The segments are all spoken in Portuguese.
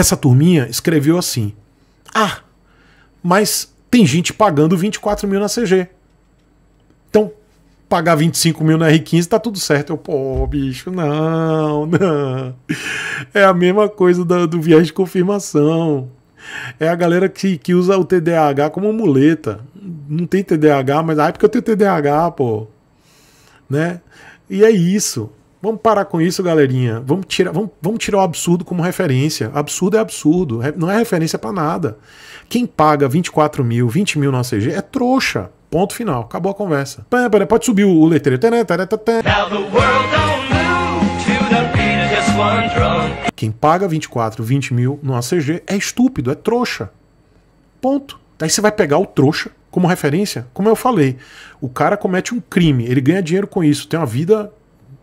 Essa turminha escreveu assim: Ah, mas tem gente pagando 24 mil na CG. Então, pagar 25 mil na R15 tá tudo certo. Eu, pô, bicho, não, não. É a mesma coisa do, do viés de confirmação. É a galera que, que usa o TDAH como muleta. Não tem TDAH, mas ah, é porque eu tenho TDAH, pô. Né? E é isso. Vamos parar com isso, galerinha. Vamos tirar, vamos, vamos tirar o absurdo como referência. Absurdo é absurdo. Não é referência para nada. Quem paga 24 mil, 20 mil na CG é trouxa. Ponto final. Acabou a conversa. Pode subir o letreiro. Quem paga 24, 20 mil no ACG é estúpido, é trouxa. Ponto. Daí você vai pegar o trouxa como referência. Como eu falei, o cara comete um crime, ele ganha dinheiro com isso, tem uma vida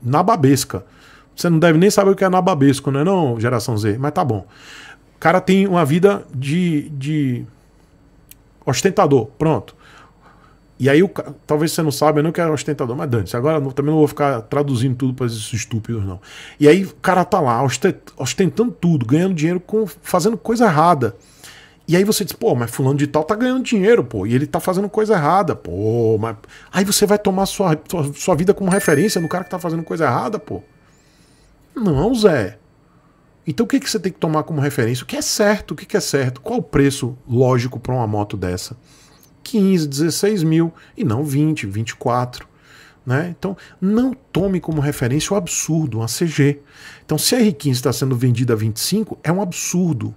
nababesca. Você não deve nem saber o que é nababesco, né? Não, geração Z, mas tá bom. O cara tem uma vida de, de ostentador, pronto. E aí, o, talvez você não saiba, eu não quero ostentador, mas dane agora também não vou ficar traduzindo tudo para esses estúpidos, não. E aí o cara tá lá, ostentando tudo, ganhando dinheiro, com, fazendo coisa errada. E aí você diz, pô, mas fulano de tal tá ganhando dinheiro, pô, e ele tá fazendo coisa errada, pô, mas. Aí você vai tomar sua, sua, sua vida como referência no cara que tá fazendo coisa errada, pô. Não, Zé. Então o que, que você tem que tomar como referência? O que é certo? O que, que é certo? Qual o preço lógico para uma moto dessa? 15, 16 mil e não 20, 24. Né? Então não tome como referência o absurdo, uma CG. Então se a R15 está sendo vendida a 25, é um absurdo.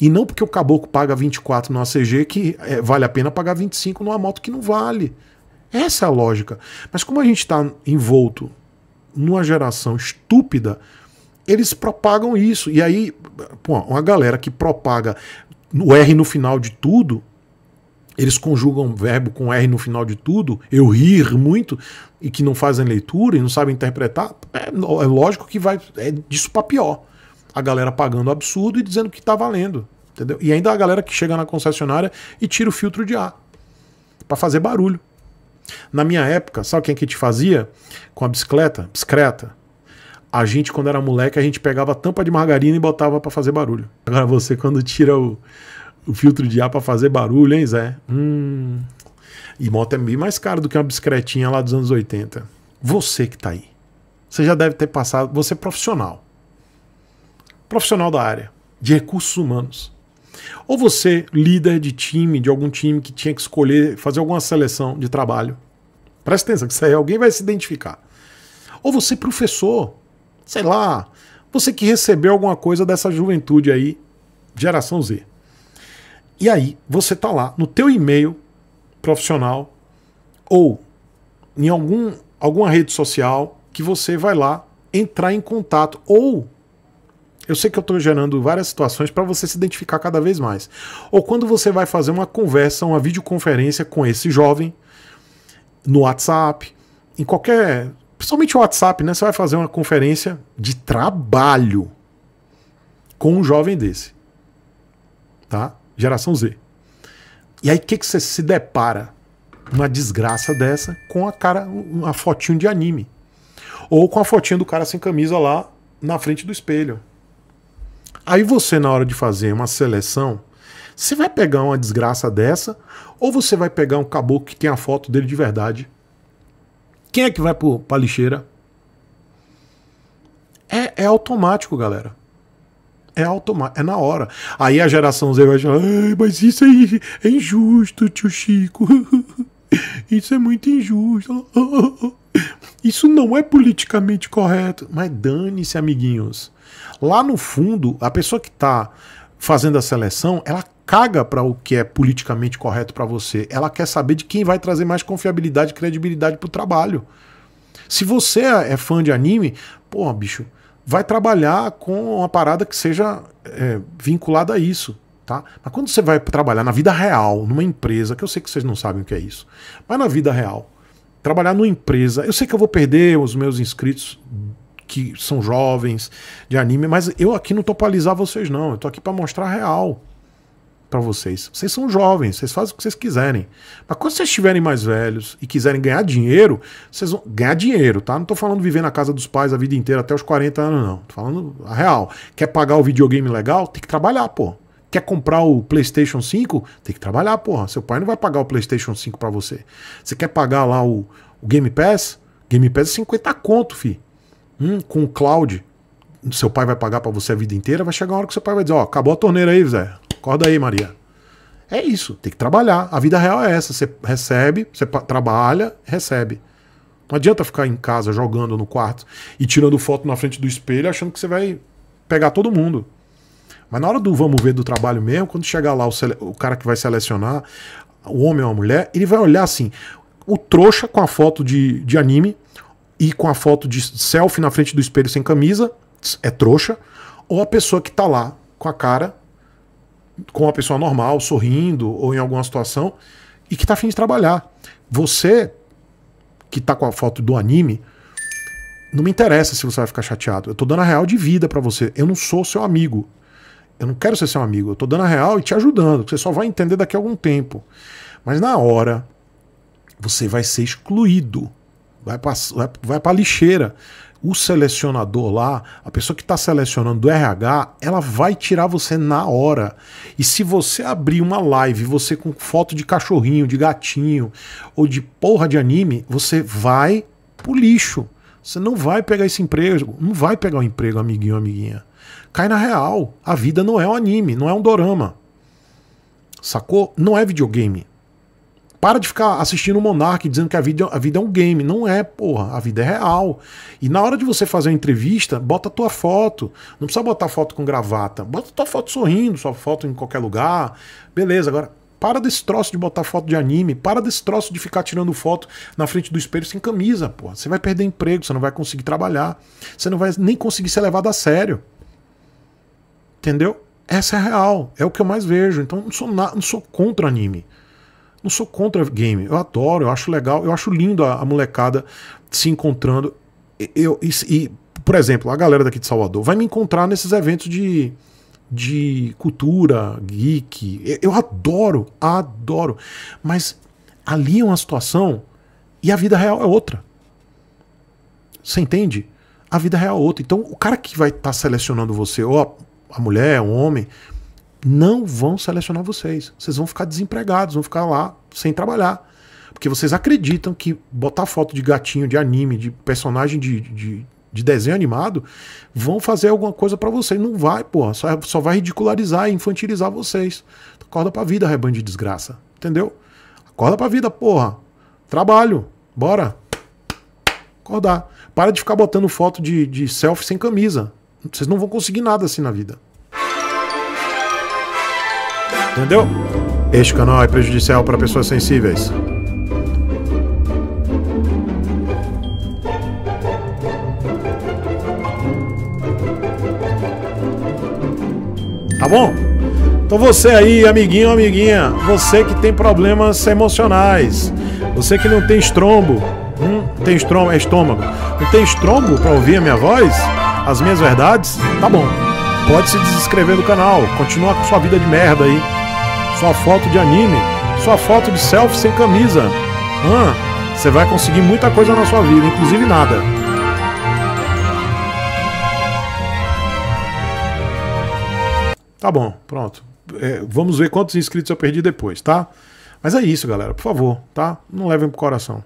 E não porque o caboclo paga 24 no ACG que é, vale a pena pagar 25 numa moto que não vale. Essa é a lógica. Mas como a gente está envolto numa geração estúpida, eles propagam isso. E aí, pô, uma galera que propaga o R no final de tudo, eles conjugam verbo com R no final de tudo, eu rir muito, e que não fazem leitura e não sabem interpretar, é, é lógico que vai é disso para pior a galera pagando absurdo e dizendo que está valendo. Entendeu? E ainda a galera que chega na concessionária e tira o filtro de ar para fazer barulho. Na minha época, sabe quem que te fazia com a bicicleta? Bicicleta. A gente, quando era moleque, a gente pegava a tampa de margarina e botava para fazer barulho. Agora você, quando tira o, o filtro de ar para fazer barulho, hein, Zé? Hum. E moto é bem mais caro do que uma bicicletinha lá dos anos 80. Você que tá aí. Você já deve ter passado. Você é profissional profissional da área, de recursos humanos. Ou você, líder de time, de algum time que tinha que escolher fazer alguma seleção de trabalho. Presta atenção, que isso aí alguém vai se identificar. Ou você, professor, sei lá, você que recebeu alguma coisa dessa juventude aí, geração Z. E aí, você tá lá no teu e-mail profissional ou em algum, alguma rede social que você vai lá entrar em contato ou eu sei que eu estou gerando várias situações para você se identificar cada vez mais. Ou quando você vai fazer uma conversa, uma videoconferência com esse jovem, no WhatsApp, em qualquer. Principalmente o WhatsApp, né? Você vai fazer uma conferência de trabalho com um jovem desse. Tá? Geração Z. E aí o que, que você se depara? Uma desgraça dessa com a cara, uma fotinho de anime. Ou com a fotinha do cara sem camisa lá na frente do espelho. Aí você, na hora de fazer uma seleção, você vai pegar uma desgraça dessa ou você vai pegar um caboclo que tem a foto dele de verdade? Quem é que vai para lixeira? É, é automático, galera. É automático, é na hora. Aí a geração Z vai falar, mas isso aí é, é injusto, tio Chico. Isso é muito injusto. Isso não é politicamente correto. Mas dane-se, amiguinhos. Lá no fundo, a pessoa que está fazendo a seleção, ela caga para o que é politicamente correto para você. Ela quer saber de quem vai trazer mais confiabilidade e credibilidade para o trabalho. Se você é, é fã de anime, pô, bicho, vai trabalhar com uma parada que seja é, vinculada a isso. Tá? Mas quando você vai trabalhar na vida real, numa empresa, que eu sei que vocês não sabem o que é isso, mas na vida real, trabalhar numa empresa. Eu sei que eu vou perder os meus inscritos que são jovens de anime, mas eu aqui não tô para alisar vocês não, eu tô aqui para mostrar a real para vocês. Vocês são jovens, vocês fazem o que vocês quiserem. Mas quando vocês estiverem mais velhos e quiserem ganhar dinheiro, vocês vão ganhar dinheiro, tá? Não tô falando viver na casa dos pais a vida inteira até os 40 anos não. Tô falando a real. Quer pagar o videogame legal? Tem que trabalhar, pô. Quer comprar o PlayStation 5? Tem que trabalhar, porra. Seu pai não vai pagar o PlayStation 5 para você. Você quer pagar lá o, o, Game Pass? Game Pass é 50 conto, fi. Hum, com o cloud. Seu pai vai pagar para você a vida inteira. Vai chegar uma hora que seu pai vai dizer: Ó, acabou a torneira aí, Zé. Acorda aí, Maria. É isso. Tem que trabalhar. A vida real é essa. Você recebe, você trabalha, recebe. Não adianta ficar em casa jogando no quarto e tirando foto na frente do espelho achando que você vai pegar todo mundo. Mas na hora do vamos ver do trabalho mesmo, quando chegar lá o, o cara que vai selecionar, o homem ou a mulher, ele vai olhar assim, o trouxa com a foto de, de anime e com a foto de selfie na frente do espelho sem camisa, é trouxa, ou a pessoa que tá lá com a cara, com a pessoa normal, sorrindo, ou em alguma situação, e que tá afim de trabalhar. Você que tá com a foto do anime, não me interessa se você vai ficar chateado. Eu tô dando a real de vida para você. Eu não sou seu amigo. Eu não quero ser seu amigo, eu tô dando a real e te ajudando, você só vai entender daqui a algum tempo. Mas na hora, você vai ser excluído, vai para vai a lixeira. O selecionador lá, a pessoa que está selecionando do RH, ela vai tirar você na hora. E se você abrir uma live, você com foto de cachorrinho, de gatinho ou de porra de anime, você vai pro lixo. Você não vai pegar esse emprego, não vai pegar o um emprego, amiguinho, amiguinha. Cai na real. A vida não é um anime, não é um dorama. Sacou? Não é videogame. Para de ficar assistindo o Monark dizendo que a vida, a vida é um game. Não é, porra. A vida é real. E na hora de você fazer uma entrevista, bota a tua foto. Não precisa botar foto com gravata. Bota a tua foto sorrindo, sua foto em qualquer lugar. Beleza, agora. Para desse troço de botar foto de anime, para desse troço de ficar tirando foto na frente do espelho sem camisa, porra. Você vai perder emprego, você não vai conseguir trabalhar, você não vai nem conseguir ser levado a sério. Entendeu? Essa é a real. É o que eu mais vejo. Então não sou, na, não sou contra anime. Não sou contra game. Eu adoro, eu acho legal, eu acho lindo a, a molecada se encontrando. Eu, e, e, por exemplo, a galera daqui de Salvador vai me encontrar nesses eventos de, de cultura, geek. Eu adoro, adoro. Mas ali é uma situação e a vida real é outra. Você entende? A vida real é outra. Então, o cara que vai estar tá selecionando você, ou a mulher, o homem, não vão selecionar vocês. Vocês vão ficar desempregados, vão ficar lá sem trabalhar. Porque vocês acreditam que botar foto de gatinho, de anime, de personagem de, de, de desenho animado, vão fazer alguma coisa para vocês. Não vai, porra. Só, é, só vai ridicularizar e infantilizar vocês. Acorda pra vida, rebanho de desgraça. Entendeu? Acorda pra vida, porra. Trabalho. Bora. Acordar. Para de ficar botando foto de, de selfie sem camisa. Vocês não vão conseguir nada assim na vida. Entendeu? Este canal é prejudicial para pessoas sensíveis. Tá bom? Então você aí, amiguinho, amiguinha, você que tem problemas emocionais, você que não tem estrombo, hum, tem estrombo, é estômago, não tem estrombo para ouvir a minha voz? as minhas verdades, tá bom. Pode se desinscrever do canal, continua com sua vida de merda aí. Sua foto de anime, sua foto de selfie sem camisa. Ah, você vai conseguir muita coisa na sua vida, inclusive nada. Tá bom, pronto. É, vamos ver quantos inscritos eu perdi depois, tá? Mas é isso, galera. Por favor, tá? Não levem pro coração.